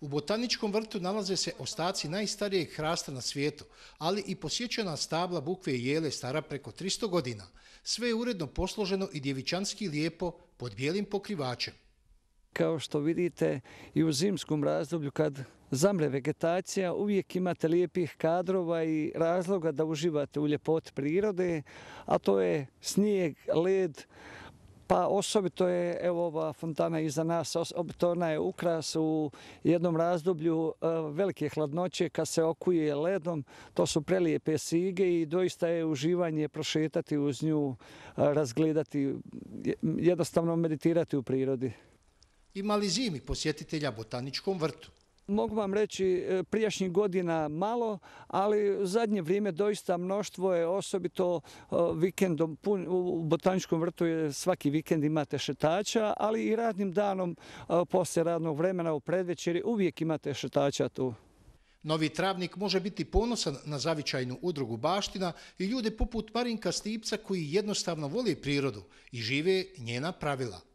U botaničkom vrtu nalaze se ostaci najstarijeg hrasta na svijetu, ali i posjećena stabla bukve jele stara preko 300 godina. Sve je uredno posloženo i djevičanski lijepo pod bijelim pokrivačem. Kao što vidite i u zimskom razdoblju kad zamre vegetacija, uvijek imate lijepih kadrova i razloga da uživate u ljepot prirode, a to je snijeg, led, Pa osobito je, evo ova fontana iza nas, ona je ukras u jednom razdoblju e, velike hladnoće kad se okuje ledom. To su prelijepe sige i doista je uživanje prošetati uz nju, e, razgledati, jednostavno meditirati u prirodi. Imali zimi posjetitelja botaničkom vrtu? Mogu vam reći e, prijašnjih godina malo, ali zadnje vrijeme doista mnoštvo je osobito e, vikendom, u botaničkom vrtu je svaki vikend imate šetača, ali i radnim danom e, poslije radnog vremena u predvečeri uvijek imate šetača tu. Novi travnik može biti ponosan na zavičajnu udrugu baština i ljude poput Marinka Stipca koji jednostavno voli prirodu i žive njena pravila.